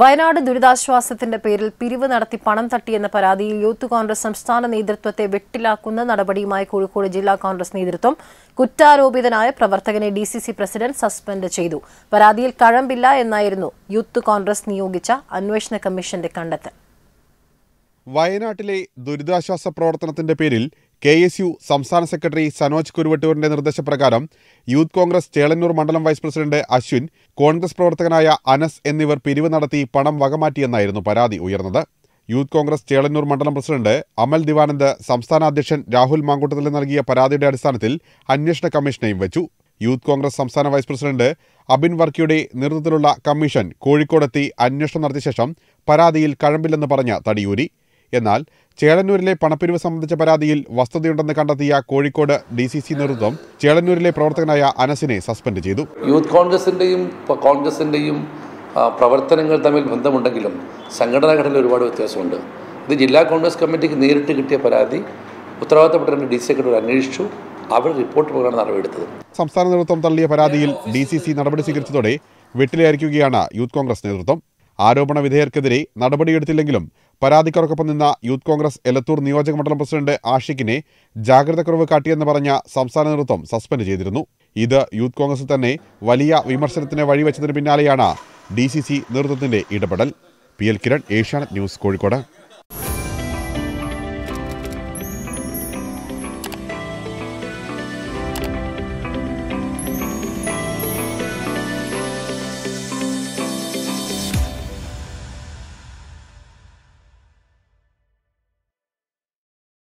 വയനാട് ദുരിതാശ്വാസത്തിന്റെ പേരിൽ പിരിവ് നടത്തി പണം തട്ടിയെന്ന പരാതിയിൽ യൂത്ത് കോൺഗ്രസ് സംസ്ഥാന നേതൃത്വത്തെ വെട്ടിലാക്കുന്ന നടപടിയുമായി കോഴിക്കോട് ജില്ലാ കോൺഗ്രസ് നേതൃത്വം കുറ്റാരോപിതനായ പ്രവർത്തകനെ ഡി പ്രസിഡന്റ് സസ്പെൻഡ് ചെയ്തു പരാതിയിൽ കഴമ്പില്ല എന്നായിരുന്നു യൂത്ത് കോൺഗ്രസ് നിയോഗിച്ച അന്വേഷണ കമ്മീഷന്റെ കണ്ടെത്തൽ വയനാട്ടിലെ ദുരിതാശ്വാസ പ്രവർത്തനത്തിന്റെ പേരിൽ കെ എസ് യു സംസ്ഥാന സെക്രട്ടറി സനോജ് കുരുവട്ടൂരിന്റെ നിർദ്ദേശപ്രകാരം യൂത്ത് കോൺഗ്രസ് ചേളന്നൂർ മണ്ഡലം വൈസ് പ്രസിഡന്റ് അശ്വിൻ കോൺഗ്രസ് പ്രവർത്തകനായ അനസ് എന്നിവർ പിരിവ് നടത്തി പണം വകമാറ്റിയെന്നായിരുന്നു പരാതി ഉയർന്നത് യൂത്ത് കോൺഗ്രസ് ചേളന്നൂർ മണ്ഡലം പ്രസിഡന്റ് അമൽ ദിവാനന്ദ് സംസ്ഥാന അധ്യക്ഷൻ രാഹുൽ മാങ്കൂട്ടത്തിൽ നൽകിയ പരാതിയുടെ അടിസ്ഥാനത്തിൽ അന്വേഷണ കമ്മീഷനെയും വെച്ചു യൂത്ത് കോൺഗ്രസ് സംസ്ഥാന വൈസ് പ്രസിഡന്റ് അബിൻ വർക്കിയുടെ നേതൃത്വത്തിലുള്ള കമ്മീഷൻ കോഴിക്കോടെത്തി അന്വേഷണം നടത്തിയ ശേഷം പരാതിയിൽ കഴമ്പില്ലെന്ന് പറഞ്ഞ തടിയൂരി എന്നാൽ ചേളന്നൂരിലെ പണപ്പിരിവ് സംബന്ധിച്ച പരാതിയിൽ വസ്തുതയുണ്ടെന്ന് കണ്ടെത്തിയ കോഴിക്കോട് ഡി സി സി നേതൃത്വം ചേളന്നൂരിലെ പ്രവർത്തകനായ അനസിനെ സസ്പെൻഡ് ചെയ്തു യൂത്ത് കോൺഗ്രസിൻ്റെയും കോൺഗ്രസിൻ്റെയും പ്രവർത്തനങ്ങൾ തമ്മിൽ ബന്ധമുണ്ടെങ്കിലും സംഘടനാ ഘടനയിൽ ഒരുപാട് വ്യത്യാസമുണ്ട് ഇത് ജില്ലാ കോൺഗ്രസ് കമ്മിറ്റിക്ക് നേരിട്ട് കിട്ടിയ പരാതി ഉത്തരവാദിത്തപ്പെട്ട ഡി സി സെക്രട്ടറി അന്വേഷിച്ചു അവർ റിപ്പോർട്ട് പോകാണ് നടപടിയെടുത്തത് സംസ്ഥാന നേതൃത്വം തള്ളിയ പരാതിയിൽ ഡി സി സി നടപടി സ്വീകരിച്ചതോടെ വെട്ടിലായിരിക്കുകയാണ് യൂത്ത് കോൺഗ്രസ് നേതൃത്വം ആരോപണ വിധേയർക്കെതിരെ നടപടിയെടുത്തില്ലെങ്കിലും പരാതിക്കാർക്കൊപ്പം നിന്ന യൂത്ത് കോൺഗ്രസ് എലത്തൂർ നിയോജക മണ്ഡലം പ്രസിഡന്റ് ആഷിഖിനെ ജാഗ്രതക്കുറവ് കാട്ടിയെന്ന് പറഞ്ഞ സംസ്ഥാന നേതൃത്വം സസ്പെൻഡ് ചെയ്തിരുന്നു ഇത് യൂത്ത് കോൺഗ്രസ് തന്നെ വലിയ വിമർശനത്തിന് വഴിവെച്ചതിന് പിന്നാലെയാണ് ഡി സി സി നേതൃത്വത്തിന്റെ ഇടപെടൽ P L Kiran Asianet news Kozhikode